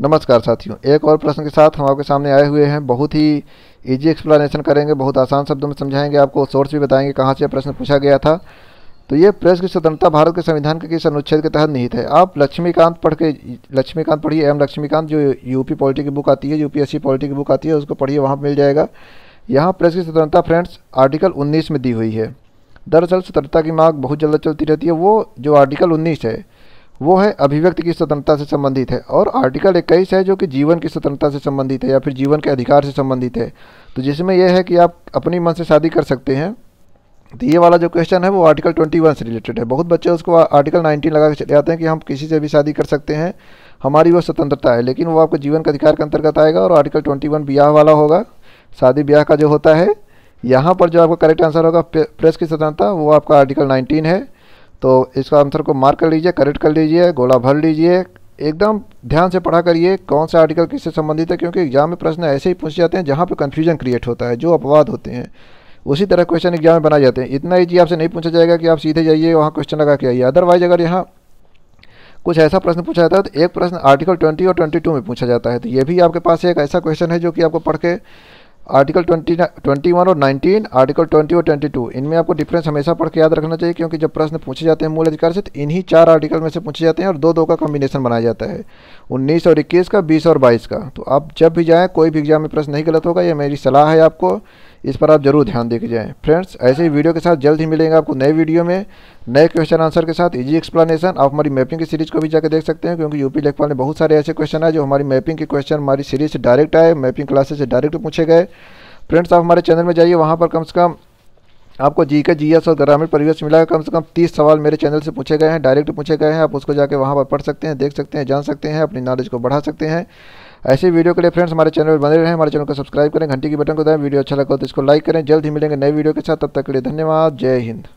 नमस्कार साथियों एक और प्रश्न के साथ हम आपके सामने आए हुए हैं बहुत ही इजी एक्सप्लेनेशन करेंगे बहुत आसान शब्दों में समझाएंगे आपको सोर्स भी बताएंगे कहाँ से प्रश्न पूछा गया था तो ये प्रेस की स्वतंत्रता भारत के संविधान के किस अनुच्छेद के तहत निहित है आप लक्ष्मीकांत पढ़ के लक्ष्मीकांत पढ़िए एम लक्ष्मीकांत जो यूपी पॉलिटी की बुक आती है यूपीएससी पॉलिटी की बुक आती है उसको पढ़िए वहाँ मिल जाएगा यहाँ प्रेस की स्वतंत्रता फ्रेंड्स आर्टिकल उन्नीस में दी हुई है दरअसल स्वतंत्रता की मांग बहुत जल्द चलती रहती है वो जो आर्टिकल उन्नीस है वो है अभिव्यक्ति की स्वतंत्रता से संबंधित है और आर्टिकल इक्कीस है जो कि जीवन की स्वतंत्रता से संबंधित है या फिर जीवन के अधिकार से संबंधित है तो जिसमें यह है कि आप अपनी मन से शादी कर सकते हैं तो ये वाला जो क्वेश्चन है वो आर्टिकल 21 से रिलेटेड है बहुत बच्चे उसको आर्टिकल 19 लगा के चले जाते हैं कि हम किसी से भी शादी कर सकते हैं हमारी वो स्वतंत्रता है लेकिन वो आपके जीवन के अधिकार के अंतर्गत आएगा और आर्टिकल 21 ब्याह वाला होगा शादी ब्याह का जो होता है यहाँ पर जो आपका करेक्ट आंसर होगा प्रेस की स्वतंत्रता वो आपका आर्टिकल नाइनटीन है तो इसका आंसर को मार्क कर लीजिए करेक्ट कर लीजिए गोला भर लीजिए एकदम ध्यान से पढ़ा करिए कौन सा आर्टिकल किससे संबंधित है क्योंकि एग्जाम में प्रश्न ऐसे ही पूछे जाते हैं जहाँ पर कन्फ्यूजन क्रिएट होता है जो अपवाद होते हैं उसी तरह क्वेश्चन एग्जाम में बनाए जाते हैं इतना जी आपसे नहीं पूछा जाएगा कि आप सीधे जाइए वहाँ क्वेश्चन लगा के आइए अदरवाइज अगर यहाँ कुछ ऐसा प्रश्न पूछा जाता है तो एक प्रश्न आर्टिकल 20 और 22 में पूछा जाता है तो ये भी आपके पास एक ऐसा क्वेश्चन है जो कि आपको पढ़ के आर्टिकल ट्वेंटी ट्वेंटी वन और नाइनटीन आर्टिकल ट्वेंटी और ट्वेंटी टू इनमें आपको डिफरेंस हमेशा पढ़ के याद रखना चाहिए क्योंकि जब प्रश्न पूछे जाते हैं मूल अधिकार से तो इन्हीं चार आर्टिकल में से पूछे जाते हैं और दो दो का कॉम्बिनेशन बनाया जाता है उन्नीस और इक्कीस का बीस और बाईस का तो आप जब भी जाएँ कोई भी एग्जाम में प्रश्न नहीं गलत होगा यह मेरी सलाह है आपको इस पर आप जरूर ध्यान दे के जाएँ फ्रेंड्स ऐसे ही वीडियो के साथ जल्द ही मिलेंगे आपको नए वीडियो में नए क्वेश्चन आंसर के साथ इजी एक्सप्लेनेशन आप हमारी मैपिंग की सीरीज को भी जाकर देख सकते हैं क्योंकि यूपी लेखपाल ने बहुत सारे ऐसे क्वेश्चन आए जो हमारी मैपिंग के क्वेश्चन हमारी सीरीज से डायरेक्ट आए मैपिंग क्लासेस से डायरेक्ट पूछे गए फ्रेंड्स आप हमारे चैनल में जाइए वहाँ पर कम से कम आपको जी का जी एस और ग्रामीण परिवेश मिला कम से कम तीस सवाल मेरे चैनल से पूछे गए हैं डायरेक्ट पूछे गए हैं आप उसको जाके वहाँ पर पढ़ सकते हैं देख सकते हैं जान सकते हैं अपनी नॉलेज को बढ़ा सकते हैं ऐसे वीडियो के लिए फ्रेंड्स हमारे चैनल पर बने रहें हमारे चैनल को सब्सक्राइब करें घंटी की बटन को दबाएं वीडियो अच्छा लगा तो इसको लाइक करें जल्द ही मिलेंगे नए वीडियो के साथ तब तक के लिए धन्यवाद जय हिंद